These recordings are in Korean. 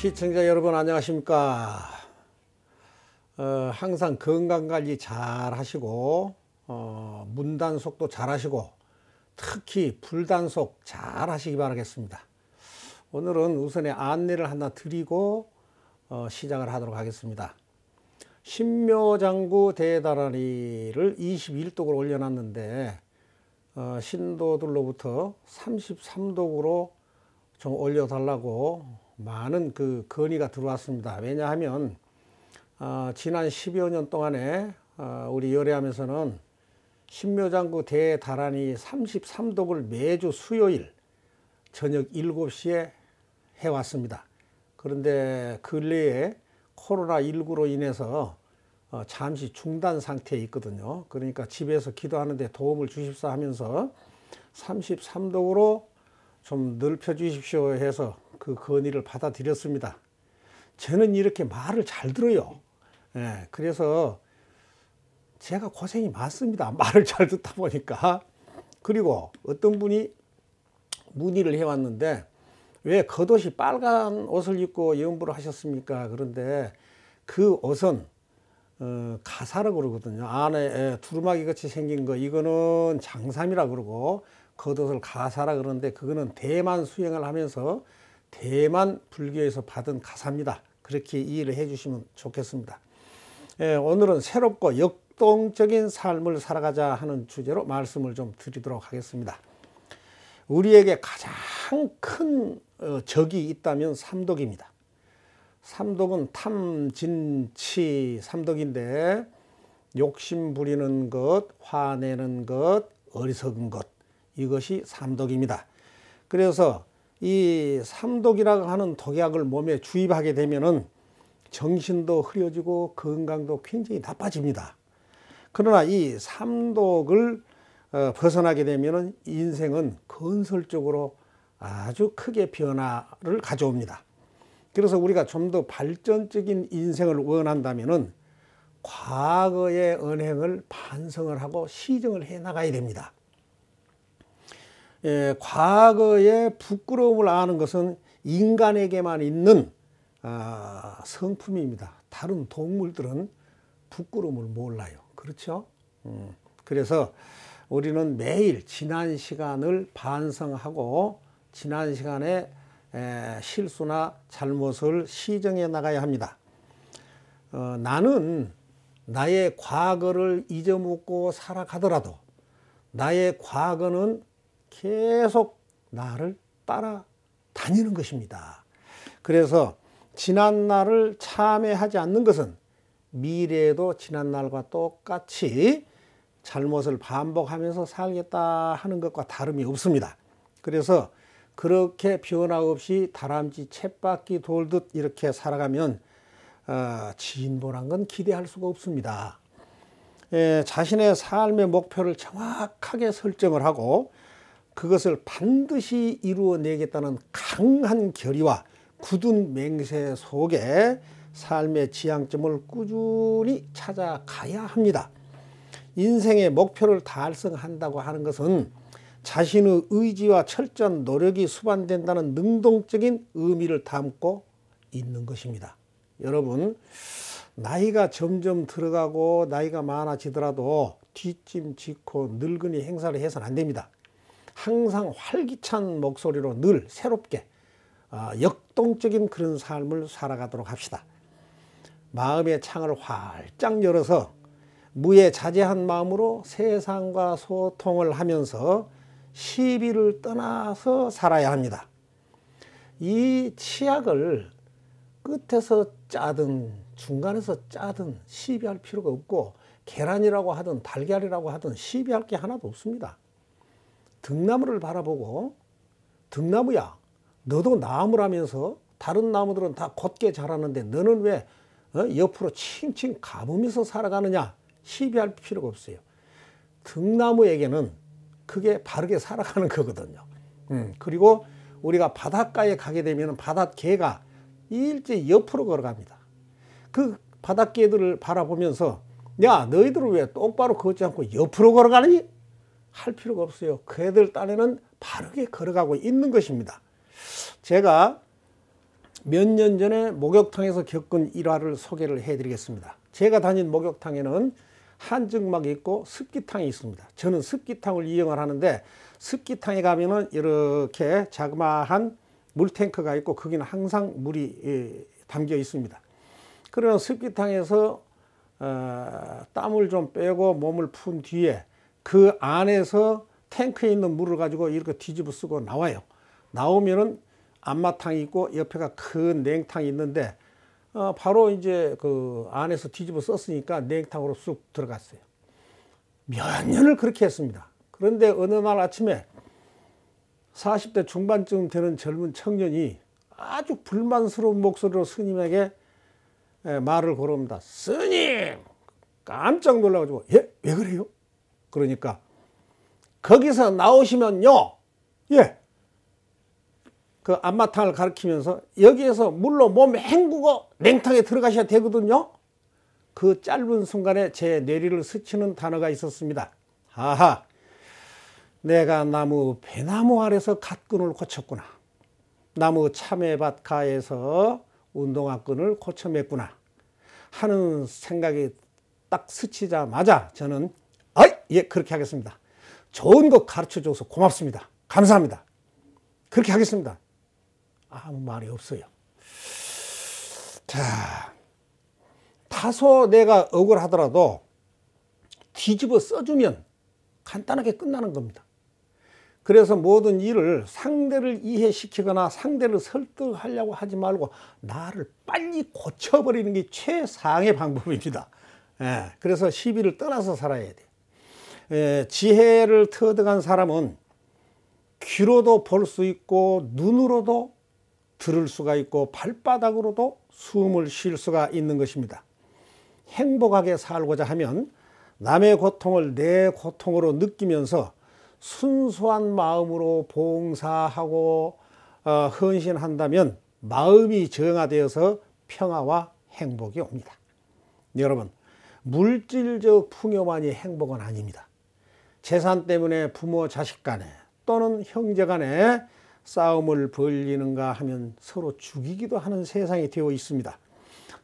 시청자 여러분 안녕하십니까 어, 항상 건강관리 잘 하시고 어, 문단속도 잘 하시고 특히 불단속 잘 하시기 바라겠습니다 오늘은 우선에 안내를 하나 드리고 어, 시작을 하도록 하겠습니다 신묘장구 대다라리를 21도로 올려놨는데 어, 신도들로부터 33도로 좀 올려달라고 많은 그 건의가 들어왔습니다. 왜냐하면 어, 지난 10여 년 동안에 어, 우리 열애하면서는 신묘장구 대다란이 33독을 매주 수요일 저녁 7시에 해왔습니다. 그런데 근래에 그 코로나19로 인해서 어, 잠시 중단 상태에 있거든요. 그러니까 집에서 기도하는데 도움을 주십사 하면서 33독으로 좀 넓혀 주십시오 해서 그 건의를 받아들였습니다. 저는 이렇게 말을 잘 들어요. 예, 그래서 제가 고생이 많습니다. 말을 잘 듣다 보니까. 그리고 어떤 분이 문의를 해왔는데 왜 겉옷이 빨간 옷을 입고 연부를 하셨습니까? 그런데 그 옷은 어, 가사라 그러거든요. 안에 예, 두루마기 같이 생긴 거 이거는 장삼이라 그러고 겉옷을 가사라 그러는데 그거는 대만 수행을 하면서 대만 불교에서 받은 가사입니다. 그렇게 이해를 해주시면 좋겠습니다. 예, 오늘은 새롭고 역동적인 삶을 살아가자 하는 주제로 말씀을 좀 드리도록 하겠습니다. 우리에게 가장 큰 어, 적이 있다면 삼독입니다. 삼독은 탐진치 삼독인데 욕심 부리는 것, 화내는 것, 어리석은 것 이것이 삼독입니다. 그래서 이 삼독이라고 하는 독약을 몸에 주입하게 되면은 정신도 흐려지고 건강도 굉장히 나빠집니다. 그러나 이 삼독을 어, 벗어나게 되면은 인생은 건설적으로 아주 크게 변화를 가져옵니다. 그래서 우리가 좀 더 발전적인 인생을 원한다면은 과거의 은행을 반성을 하고 시정을 해 나가야 됩니다. 예, 과거의 부끄러움을 아는 것은 인간에게만 있는 아, 성품입니다. 다른 동물들은 부끄러움을 몰라요. 그렇죠? 음, 그래서 우리는 매일 지난 시간을 반성하고 지난 시간에 에, 실수나 잘못을 시정해 나가야 합니다. 어, 나는 나의 과거를 잊어먹고 살아가더라도 나의 과거는 계속 나를 따라다니는 것입니다. 그래서 지난 날을 참회하지 않는 것은 미래에도 지난 날과 똑같이 잘못을 반복하면서 살겠다 하는 것과 다름이 없습니다. 그래서 그렇게 변화 없이 다람쥐 챗바퀴 돌듯 이렇게 살아가면 진보란 어, 건 기대할 수가 없습니다. 예, 자신의 삶의 목표를 정확하게 설정을 하고 그것을 반드시 이루어내겠다는 강한 결의와 굳은 맹세 속에 삶의 지향점을 꾸준히 찾아가야 합니다. 인생의 목표를 달성한다고 하는 것은 자신의 의지와 철저한 노력이 수반된다는 능동적인 의미를 담고 있는 것입니다. 여러분 나이가 점점 들어가고 나이가 많아지더라도 뒷짐 짓고 늙은이 행사를 해서는 안 됩니다. 항상 활기찬 목소리로 늘 새롭게 아, 역동적인 그런 삶을 살아가도록 합시다. 마음의 창을 활짝 열어서 무의 자제한 마음으로 세상과 소통을 하면서 시비를 떠나서 살아야 합니다. 이 치약을 끝에서 짜든 중간에서 짜든 시비할 필요가 없고 계란이라고 하든 달걀이라고 하든 시비할 게 하나도 없습니다. 등나무를 바라보고 등나무야 너도 나무라면서 다른 나무들은 다 곧게 자라는데 너는 왜 어, 옆으로 칭칭 감으면서 살아가느냐 시비할 필요가 없어요. 등나무에게는 그게 바르게 살아가는 거거든요. 음, 그리고 우리가 바닷가에 가게 되면 바닷개가 일제 옆으로 걸어갑니다. 그 바닷개들을 바라보면서 야 너희들은 왜 똑바로 걷지 않고 옆으로 걸어가니? 느할 필요가 없어요. 그들 애딸에는 바르게 걸어가고 있는 것입니다. 제가 몇 년 전에 목욕탕에서 겪은 일화를 소개를 해드리겠습니다. 제가 다닌 목욕탕에는 한증막이 있고 습기탕이 있습니다. 저는 습기탕을 이용을 하는데 습기탕에 가면은 이렇게 자그마한 물탱크가 있고 거기는 항상 물이 예, 담겨 있습니다. 그러면 습기탕에서 어, 땀을 좀 빼고 몸을 푼 뒤에 그 안에서 탱크에 있는 물을 가지고 이렇게 뒤집어 쓰고 나와요. 나오면은 안마탕이 있고 옆에가 큰 냉탕이 있는데 어, 바로 이제 그 안에서 뒤집어 썼으니까 냉탕으로 쑥 들어갔어요. 몇 년을 그렇게 했습니다. 그런데 어느 날 아침에 40대 중반쯤 되는 젊은 청년이 아주 불만스러운 목소리로 스님에게 말을 걸어옵니다. 스님! 깜짝 놀라가지고, 예? 왜 그래요? 그러니까 거기서 나오시면요. 예. 그 안마탕을 가르키면서 여기에서 물로 몸 헹구고 냉탕에 들어가셔야 되거든요. 그 짧은 순간에 제 뇌리를 스치는 단어가 있었습니다. 하하. 내가 나무 배나무 아래서 갓끈을 고쳤구나. 나무 참외밭 가에서 운동화 끈을 고쳐맸구나 하는 생각이 딱 스치자마자 저는 예, 그렇게 하겠습니다. 좋은 거 가르쳐 줘서 고맙습니다. 감사합니다. 그렇게 하겠습니다. 아무 말이 없어요. 자, 다소 내가 억울하더라도 뒤집어 써주면 간단하게 끝나는 겁니다. 그래서 모든 일을 상대를 이해시키거나 상대를 설득하려고 하지 말고 나를 빨리 고쳐버리는 게 최상의 방법입니다. 예, 그래서 시비를 떠나서 살아야 돼 예, 지혜를 터득한 사람은 귀로도 볼 수 있고 눈으로도 들을 수가 있고 발바닥으로도 숨을 쉴 수가 있는 것입니다. 행복하게 살고자 하면 남의 고통을 내 고통으로 느끼면서 순수한 마음으로 봉사하고 어, 헌신한다면 마음이 정화되어서 평화와 행복이 옵니다. 여러분, 물질적 풍요만이 행복은 아닙니다. 재산 때문에 부모 자식 간에 또는 형제 간에 싸움을 벌리는가 하면 서로 죽이기도 하는 세상이 되어 있습니다.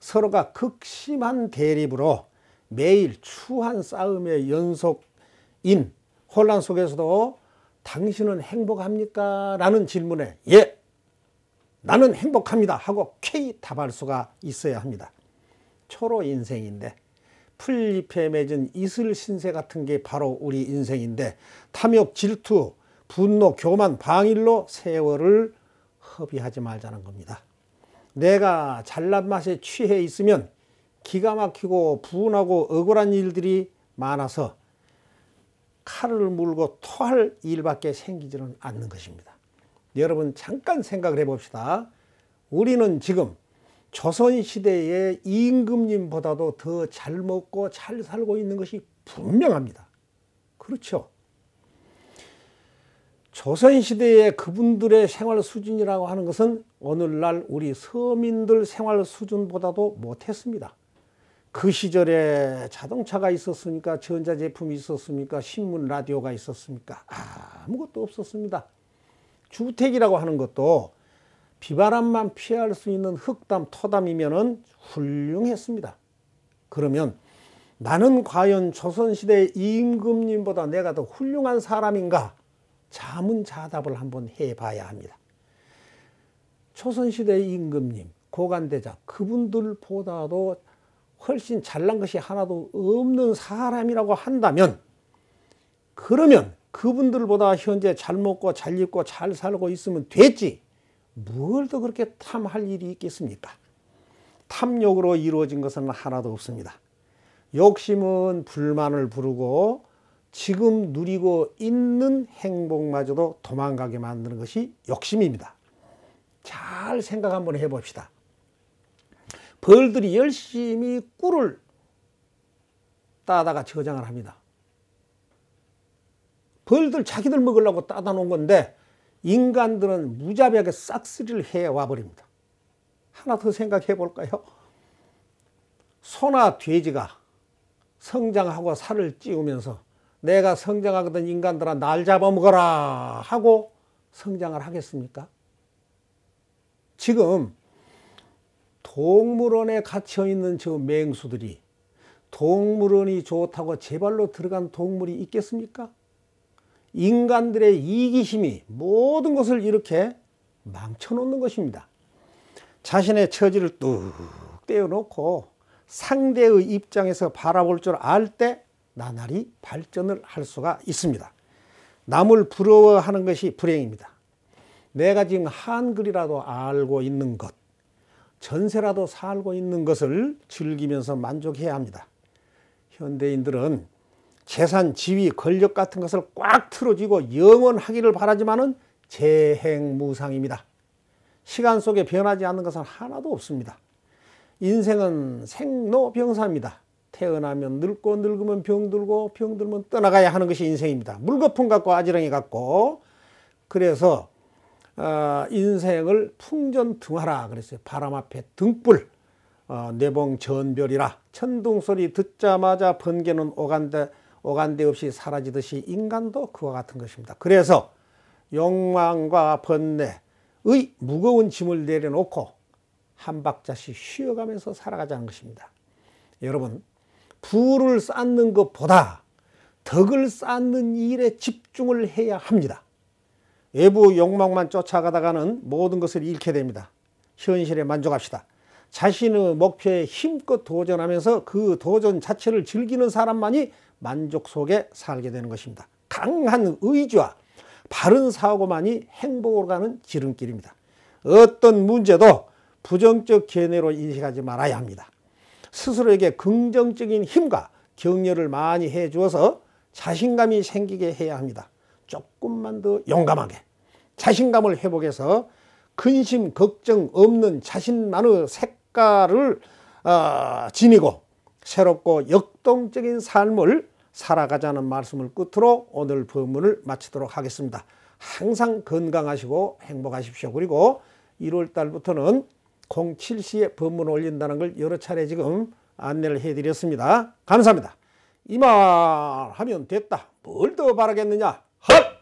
서로가 극심한 대립으로 매일 추한 싸움의 연속인 혼란 속에서도 당신은 행복합니까? 라는 질문에 예! 나는 행복합니다 하고 K 답할 수가 있어야 합니다. 초로 인생인데 풀잎에 맺은 이슬 신세 같은 게 바로 우리 인생인데 탐욕, 질투, 분노, 교만, 방일로 세월을 허비하지 말자는 겁니다. 내가 잘난 맛에 취해 있으면 기가 막히고 분하고 억울한 일들이 많아서 칼을 물고 토할 일밖에 생기지는 않는 것입니다. 여러분 잠깐 생각을 해봅시다. 우리는 지금 조선 시대의 임금님보다도 더 잘 먹고 잘 살고 있는 것이 분명합니다. 그렇죠. 조선 시대의 그분들의 생활 수준이라고 하는 것은 오늘날 우리 서민들 생활 수준보다도 못했습니다. 그 시절에 자동차가 있었습니까? 전자제품이 있었습니까? 신문, 라디오가 있었습니까? 아무것도 없었습니다. 주택이라고 하는 것도 비바람만 피할 수 있는 흑담, 토담이면 훌륭했습니다. 그러면 나는 과연 조선시대 임금님보다 내가 더 훌륭한 사람인가? 자문자답을 한번 해봐야 합니다. 조선시대 임금님, 고관대자, 그분들보다도 훨씬 잘난 것이 하나도 없는 사람이라고 한다면, 그러면 그분들보다 현재 잘 먹고 잘 입고 잘 살고 있으면 됐지. 뭘더 그렇게 탐할 일이 있겠습니까? 탐욕으로 이루어진 것은 하나도 없습니다. 욕심은 불만을 부르고 지금 누리고 있는 행복마저도 도망가게 만드는 것이 욕심입니다. 잘 생각 한번 해봅시다. 벌들이 열심히 꿀을 따다가 저장을 합니다. 벌들 자기들 먹으려고 따다 놓은 건데 인간들은 무자비하게 싹쓸이를 해와 버립니다. 하나 더 생각해 볼까요? 소나 돼지가 성장하고 살을 찌우면서 내가 성장하거든 인간들아 날 잡아먹어라 하고 성장을 하겠습니까? 지금 동물원에 갇혀있는 저 맹수들이 동물원이 좋다고 제발로 들어간 동물이 있겠습니까? 인간들의 이기심이 모든 것을 이렇게 망쳐놓는 것입니다. 자신의 처지를 뚝 떼어놓고 상대의 입장에서 바라볼 줄 알 때 나날이 발전을 할 수가 있습니다. 남을 부러워하는 것이 불행입니다. 내가 지금 한글이라도 알고 있는 것, 전세라도 살고 있는 것을 즐기면서 만족해야 합니다. 현대인들은 재산, 지위, 권력 같은 것을 꽉틀어지고 영원하기를 바라지만은 재행무상입니다. 시간 속에 변하지 않는 것은 하나도 없습니다. 인생은 생로병사입니다. 태어나면 늙고 늙으면 병들고 병들면 떠나가야 하는 것이 인생입니다. 물거품 같고 아지랑이 같고 그래서 어, 인생을 풍전등화라 그랬어요. 바람 앞에 등불 어, 내봉 전별이라 천둥 소리 듣자마자 번개는 오간데 오간데 없이 사라지듯이 인간도 그와 같은 것입니다. 그래서 욕망과 번뇌의 무거운 짐을 내려놓고 한 박자씩 쉬어가면서 살아가자는 것입니다. 여러분 부를 쌓는 것보다 덕을 쌓는 일에 집중을 해야 합니다. 외부 욕망만 쫓아가다가는 모든 것을 잃게 됩니다. 현실에 만족합시다. 자신의 목표에 힘껏 도전하면서 그 도전 자체를 즐기는 사람만이 만족 속에 살게 되는 것입니다. 강한 의지와 바른 사고만이 행복으로 가는 지름길입니다. 어떤 문제도 부정적 견해로 인식하지 말아야 합니다. 스스로에게 긍정적인 힘과 격려를 많이 해 주어서 자신감이 생기게 해야 합니다. 조금만 더 용감하게 자신감을 회복해서 근심 걱정 없는 자신만의 색 색깔을 어, 지니고 새롭고 역동적인 삶을 살아가자는 말씀을 끝으로 오늘 본문을 마치도록 하겠습니다. 항상 건강하시고 행복하십시오. 그리고 1월 달부터는 07시에 본문 올린다는 걸 여러 차례 지금 안내를 해드렸습니다. 감사합니다. 이 말 하면 됐다. 뭘 더 바라겠느냐? 헛!